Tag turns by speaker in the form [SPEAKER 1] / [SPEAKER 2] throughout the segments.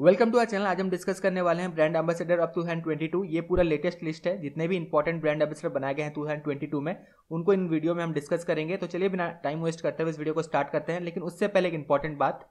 [SPEAKER 1] welcome to our channel आज हम discuss करने वाले हैं brand ambassador up to hand twenty two ये पूरा लेटेस्ट लिस्ट है जितने भी इंपॉर्टेंट ब्रांड एम्बेसडर बनाए गए हैं टू हैंड ट्वेंटी टू में उनको इन वीडियो में हम डिस्कस करेंगे तो चलिए बिना टाइम वेस्ट करते हुए इस वीडियो को स्टार्ट करते हैं लेकिन उससे पहले एक इंपॉर्टेंट बात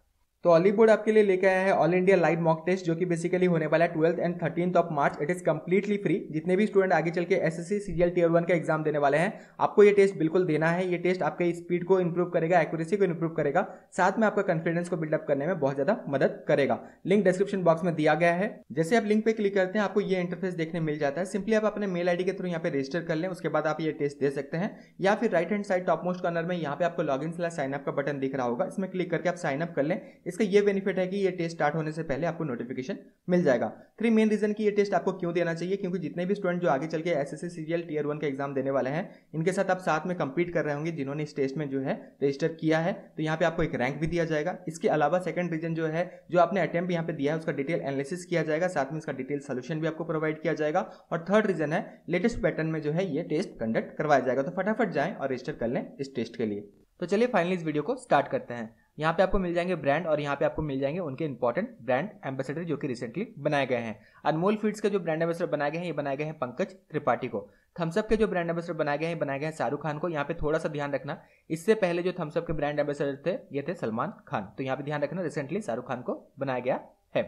[SPEAKER 1] तो ऑलीवुड आपके लिए लेके आया है all India live mock test जो कि बेसिकली होने वाला है twelfth and thirteen of March it is completely free जितने भी स्टूडेंट आगे चल के S S C tier one का एग्जाम देने वाले हैं आपको ये टेस्ट बिल्कुल देना है ये टेस्ट आपके स्पीड को इंप्रूव करेगा एक्यूरेसी को इंप्रूव करेगा साथ में आपका कॉन्फिडेंस को बिल्डअप करने में बहुत ज्यादा मदद करेगा लिंक डिस्क्रिप्शन बॉक्स में दिया गया है जैसे आप लिंक पे क्लिक करते हैं आपको ये इंटरफेस देखने मिल जाता है सिंपली आप अपने मेल आईडी के थ्रू यहाँ पे रजिस्टर कर लें उसके बाद आप ये टेस्ट दे सकते हैं या फिर right hand side top most corner में यहाँ पे आपको लॉग इन साइनअप का बटन दिख रहा होगा इसमें क्लिक करके आप साइन अप कर लें इसका ये बेनिफिट है कि ये टेस्ट स्टार्ट होने से पहले आपको नोटिफिकेशन मिल जाएगा थ्री मेन रीजन की ये टेस्ट आपको क्यों देना चाहिए क्योंकि जितने भी स्टूडेंट जो आगे चल के S S serial tier one का एग्जाम देने वाले हैं इनके साथ आप साथ में कंपीट कर रहे होंगे जिन्होंने इस टेस्ट में जो है रजिस्टर किया है तो यहाँ पे आपको एक रैंक भी दिया जाएगा इसके अलावा सेकंड रीजन जो है जो आपने अटैम्प्ट यहाँ पे दिया है उसका डिटेल एनालिसिस किया जाएगा साथ में इसका डिटेल सोल्यूशन भी आपको प्रोवाइड किया जाएगा और थर्ड रीजन है लेटेस्ट पैटर्न में जो है ये टेस्ट कंडक्ट करवाया जाएगा तो फटाफट जाएं और रजिस्टर कर लें इस टेस्ट के लिए तो चलिए फाइनली इस वीडियो को स्टार्ट करते हैं यहाँ पे आपको मिल जाएंगे ब्रांड और यहाँ पे आपको मिल जाएंगे उनके इंपॉर्टेंट ब्रांड एम्बेसडर जो कि रिसेंटली बनाए गए हैं अनमोल फीड्स के जो ब्रांड एम्बेसडर बनाए गए हैं ये बनाए गए हैं पंकज त्रिपाठी को थम्सअप के जो ब्रांड एम्बेसडर बनाए गए हैं बनाए गए हैं शाहरुख खान को यहाँ पे थोड़ा सा ध्यान रखना इससे पहले जो थम्सअप के ब्रांड एम्बेसडर थे ये थे सलमान खान तो यहाँ पे ध्यान रखना रिसेंटली शाहरुख खान को बनाया गया है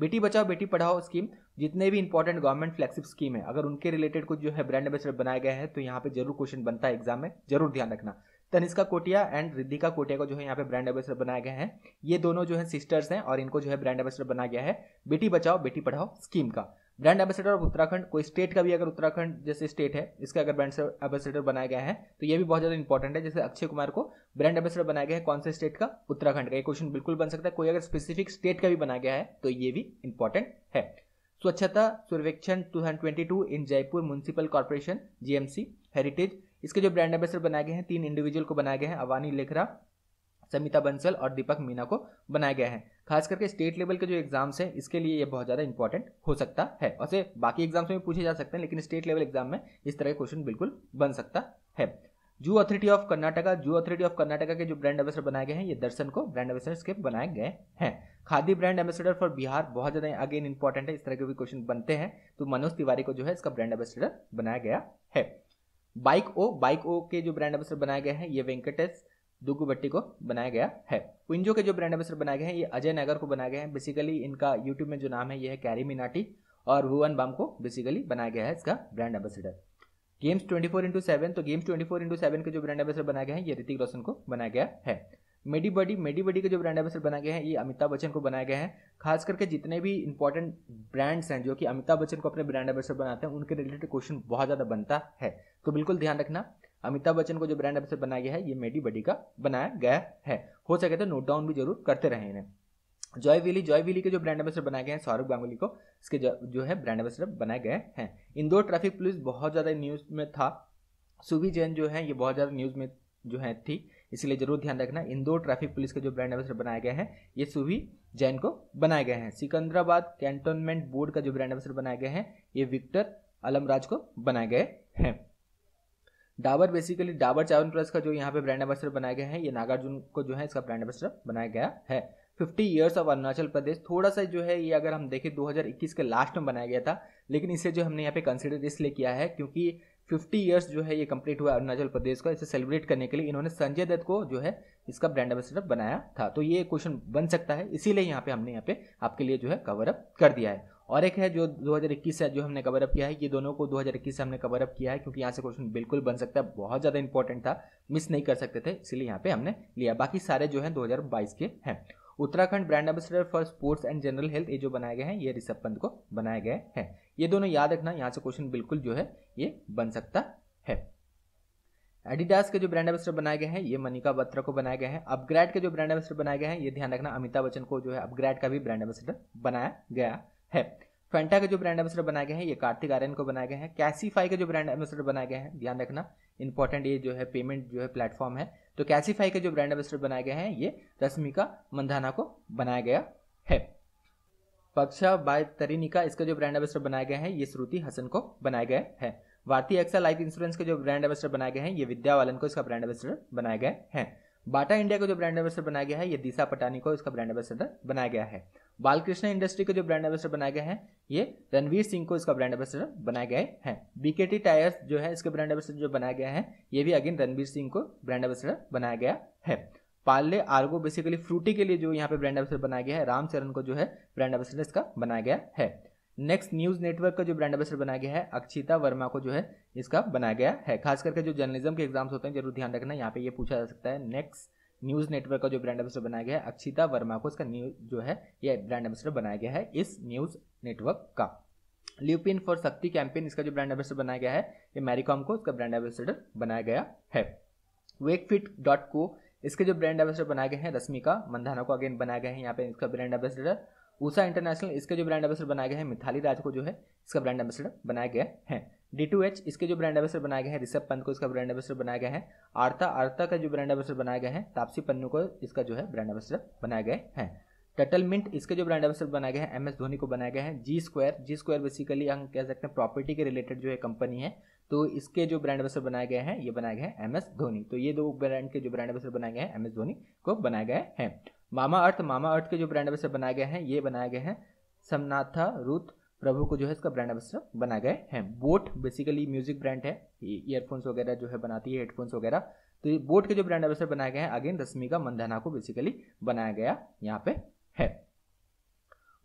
[SPEAKER 1] बेटी बचाओ बेटी पढ़ाओ स्कीम जितने भी इंपॉर्टेंट गवर्नमेंट फ्लैगशिप स्कीम है अगर उनके रिलेटेड कुछ जो है ब्रांड एम्बेसडर बनाए गए हैं तो यहाँ पे जरूर क्वेश्चन बनता है एग्जाम में जरूर ध्यान रखना तनिष्का कोटिया एंड रिद्धिका कोटिया को जो है यहाँ पे ब्रांड एम्बेसडर बनाया गया है ये दोनों जो है सिस्टर्स हैं और इनको जो है ब्रांड एम्बेसडर बनाया गया है बेटी बचाओ बेटी पढ़ाओ स्कीम का ब्रांड एम्बेसडर ऑफ उत्तराखंड कोई स्टेट का भी अगर उत्तराखंड जैसे स्टेट है इसका अगर ब्रांड एम्बेसडर बनाया गया है तो ये भी बहुत ज्यादा इंपॉर्टेंट है जैसे अक्षय कुमार को ब्रांड एम्बेसडर बनाया गया है कौन से स्टेट का उत्तराखंड का ये क्वेश्चन बिल्कुल बन सकता है कोई अगर स्पेसिफिक स्टेट का भी बनाया गया है तो ये भी इंपॉर्टेंट है Swachhata Sarvekshan two in Jaipur municipal corporation GMC heritage इसके जो ब्रांड एम्बेसडर बनाए गए हैं तीन इंडिविजुअल को बनाए गए हैं अवानी लेखरा समिता बंसल और दीपक मीना को बनाया गया है खास करके स्टेट लेवल के जो एग्जाम्स हैं इसके लिए ये बहुत ज़्यादा इंपॉर्टेंट हो सकता है और से बाकी एग्जाम्स में पूछे जा सकते हैं लेकिन स्टेट लेवल एग्जाम में इस तरह के क्वेश्चन बिल्कुल बन सकता है zoo authority of Karnataka zoo authority of Karnataka के जो ब्रांड एम्बेसडर बनाए गए हैं ये दर्शन को ब्रांड एम्बेसडर के बनाए गए हैं Khadi brand ambassador for Bihar बहुत ज्यादा अगेन इंपॉर्टेंट है इस तरह के भी क्वेश्चन बनते हैं तो मनोज तिवारी को जो है इसका ब्रांड एम्बेसडर बनाया गया है बाइक ओ बाइक ओ के जो ब्रांड एम्बेसडर बनाए गए हैं ये वेंकटेश दुगुबट्टी को बनाया गया है क्विंजो के जो ब्रांड एम्बेसडर बनाए गए हैं ये अजय नगर को बनाया गया है बेसिकली इनका यूट्यूब में जो नाम है ये है कैरी मिनाटी और भुवन बाम को बेसिकली बनाया गया है इसका brand ambassador games twenty four into seven तो games twenty four into seven के जो ब्रांड एम्बेसडर बनाए गए हैं ये ऋतिक रोशन को बनाया गया है मेडी बडी मेडी बडी के जो ब्रांड एम्बेसडर बनाए गए हैं ये अमिताभ बच्चन को बनाए गए हैं खास करके जितने भी इंपॉर्टेंट ब्रांड्स हैं जो कि अमिताभ बच्चन को अपने ब्रांड एम्बेसडर बनाते हैं उनके रिलेटेड क्वेश्चन बहुत ज़्यादा बनता है तो बिल्कुल ध्यान रखना अमिताभ बच्चन को जो ब्रांड एम्बेसडर बनाया गया है ये मेडी बडी का बनाया गया है हो सके तो नोट डाउन भी जरूर करते रहे इन्हें जॉय विली जॉय विली के जो ब्रांड एम्बेसडर बनाए गए हैं सौरभ गांगुली को इसके जो, जो है ब्रांड एम्बेसडर बनाए गए हैं इंदौर ट्रैफिक पुलिस बहुत ज़्यादा न्यूज़ में था सुबी जैन जो है ये बहुत ज़्यादा न्यूज़ में जो है थी इसलिए जरूर ध्यान रखना इंदौर ट्रैफिक पुलिस के जो ब्रांड एम्बेसडर बनाए गए हैं ये सुभी जैन को बनाए गए हैं सिकंदराबाद कैंटोनमेंट बोर्ड का जो ब्रांड एम्बेसडर बनाए गए हैं ये विक्टर अलमराज को बनाए गए हैं डाबर बेसिकली डाबर चावन प्लस का जो यहाँ पे ब्रांड एम्बेसडर बनाया गया है ये नागार्जुन को जो है इसका ब्रांड एम्बेसडर बनाया गया है 50 ईयर्स ऑफ अरुणाचल प्रदेश थोड़ा सा जो है ये अगर हम देखें 2021 के लास्ट में बनाया गया था लेकिन इसे जो हमने यहाँ पे कंसिडर इसलिए किया है क्योंकि 50 ईयर्स जो है ये कंप्लीट हुआ अरुणाचल प्रदेश का इसे सेलिब्रेट करने के लिए इन्होंने संजय दत्त को जो है इसका ब्रांड एम्बेसडर बनाया था तो ये क्वेश्चन बन सकता है इसीलिए यहाँ पे हमने यहाँ पे आपके लिए जो है कवर अप कर दिया है और एक है जो 2021 से जो हमने कवर अप किया है ये दोनों को 2021 से हमने कवर अप किया है क्योंकि यहाँ से क्वेश्चन बिल्कुल बन सकता है बहुत ज़्यादा इंपॉर्टेंट था मिस नहीं कर सकते थे इसलिए यहाँ पे हमने लिया बाकी सारे जो हैं 2022 के हैं Uttarakhand brand ambassador for sports and general health ये जो बनाए गए हैं ये ऋषभ पंत को बनाए गए हैं ये दोनों याद रखना यहाँ से क्वेश्चन बिल्कुल जो है ये बन सकता है एडिडास के जो ब्रांड एम्बेसडर बनाए गए हैं ये मनिका बत्रा को बनाए गए हैं अपग्रेड के जो ब्रांड एम्बेसडर बनाए गए हैं ये ध्यान रखना अमिताभ बच्चन को जो है अपग्रेड का भी ब्रांड एम्बेसडर बनाया गया है फेंटा का जो ब्रांड एम्बेसडर बनाया गया है तो ये कार्तिक आर्यन को बनाया गया है कैसीफाई का जो ब्रांड एम्बेसडर बनाया गया है ध्यान रखना इंपॉर्टेंट ये जो है पेमेंट जो है प्लेटफॉर्म है तो कैसीफाई का जो ब्रांड एम्बेसडर बनाया गया है ये रश्मिका मंधाना को बनाया गया है पक्षा बाय तरीनिका इसका जो ब्रांड एम्बेसडर बनाया गया है ये श्रुति हसन को बनाया गया है भारतीय एक्सा लाइफ इंश्योरेंस का जो ब्रांड एम्बेसडर बनाया गया है ये विद्या वालन को इसका ब्रांड एम्बेसडर बनाया गया है बाटा इंडिया को जो ब्रांड एम्बेसडर बनाया गया है ये दिशा पटानी को इसका ब्रांड एम्बेसडर बनाया गया है बालकृष्ण इंडस्ट्री को जो ब्रांड एम्बेसडर बनाया गया है ये रणवीर सिंह को इसका ब्रांड एम्बेसडर बनाया गया है बीकेटी टायर्स जो है इसके ब्रांड एम्बेसडर जो बनाया गया है ये भी अगेन रणवीर सिंह को ब्रांड एम्बेसडर बनाया गया है पार्ले आर्गो बेसिकली फ्रूटी के लिए जो यहाँ पे ब्रांड एम्बेसडर बनाया गया है रामचरण को जो है ब्रांड एम्बेसडर इसका बनाया गया है नेक्स्ट न्यूज़ नेटवर्क का जो ब्रांड एम्बेसडर बनाया गया है अक्षिता वर्मा को जो है इसका बनाया गया है खास करके जो जर्नलिज्म के एग्जाम्स होते हैं जरूर ध्यान रखना यहाँ पे ये पूछा जा सकता है नेक्स्ट न्यूज़ नेटवर्क का जो ब्रांड एम्बेसडर बनाया गया है अक्षिता वर्मा को इसका न्यूज जो है ये ब्रांड एम्बेसडर बनाया गया है इस न्यूज़ नेटवर्क का ल्यूपिन फॉर शक्ति कैंपेन इसका जो ब्रांड एम्बेसडर बनाया गया है ये मैरीकॉम को इसका ब्रांड एम्बेसडर बनाया गया है वेकफिट डॉट को इसके जो ब्रांड एम्बेसडर बनाए गए हैं रश्मिका मंधाना को अगेन बनाया गया है यहाँ पे इसका ब्रांड एम्बेसडर उषा इंटरनेशनल इसके जो ब्रांड एम्बेसडर बनाए गए हैं मिथाली राज को जो है इसका ब्रांड एम्बेसडर बनाया गया है डी टू एच इसके जो ब्रांड एम्बेसडर बनाए गए हैं ऋषभ पंत को इसका ब्रांड एम्बेसडर बनाया गया है आर्ता आर्ता का जो ब्रांड एम्बेसडर बनाया गया है तापसी पन्नू को इसका जो है ब्रांड एम्बेसडर बनाए गए हैं टटल मिंट इसके जो ब्रांड एम्बेसडर बनाए गए हैं एम एस धोनी को बनाया गया है G square G square basically हम कह सकते हैं प्रॉपर्टी के रिलेटेड जो है कंपनी है तो इसके जो ब्रांड एम्बेसडर बनाए गए हैं ये बनाए गए हैं एम एस धोनी तो ये दो ब्रांड के जो ब्रांड एम्बेसडर बनाए गए हैं एम एस धोनी को बनाए गए हैं मामा अर्थ मामा अर्थ के जो ब्रांड एम्बेसडर बनाए गए हैं ये बनाए गए हैं समनाथा रूत प्रभु को जो है इसका ब्रांड एम्बेसडर बनाए गए हैं बोट बेसिकली म्यूजिक ब्रांड है ईयरफोन्स वगैरह जो है बनाती है हेडफोन्स वगैरह तो ये बोट के जो ब्रांड एम्बेसडर बनाए गए हैं अगेन रश्मिका मंदाना को बेसिकली बनाया गया यहाँ पे है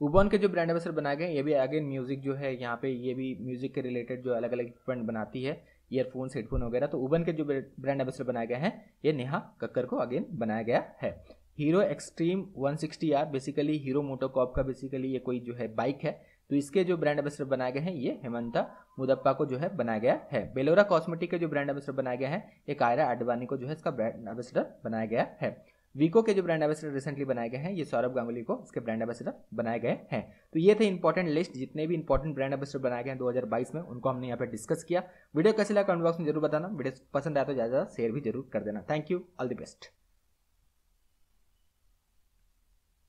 [SPEAKER 1] उबॉन के जो ब्रांड एम्बेसडर बनाए गए हैं ये भी अगेन म्यूजिक जो है यहाँ पे ये भी म्यूजिक के रिलेटेड जो अलग अलग इक्विपमेंट बनाती है ईयरफोन्स हेडफोन वगैरह तो उबन के जो ब्रांड एम्बेसडर बनाए गए हैं ये नेहा कक्कर को अगेन बनाया गया है Hero xtreme sixty R basically Hero MotoCorp का बेसिकली ये कोई जो है बाइक है तो इसके जो ब्रांड एम्बेसडर बनाए गए हैं ये हेमंता मुदप्पा को जो है बनाया गया है बेलोरा कॉस्मेटिक के जो ब्रांड एम्बेसडर बनाया गया है ये कायरा आडवाणी को जो है इसका ब्रांड एम्बेसडर बनाया गया है वीको के जो ब्रांड एम्बेसडर रिसेंटली बनाए गए हैं ये सौरभ गांगुली को इसके ब्रांड एम्बेसडर बनाए गए हैं तो ये थे इंपॉर्टेंट लिस्ट जितने भी इंपॉर्टेंट ब्रांड एम्बेसडर बनाए गए हैं 2022 में उनको हमने यहाँ पे डिस्कस किया वीडियो कैसे लगा कमेंट बॉक्स में जरूर बताना वीडियो पसंद आया तो ज़्यादा शेयर भी जरूर कर देना thank you all the best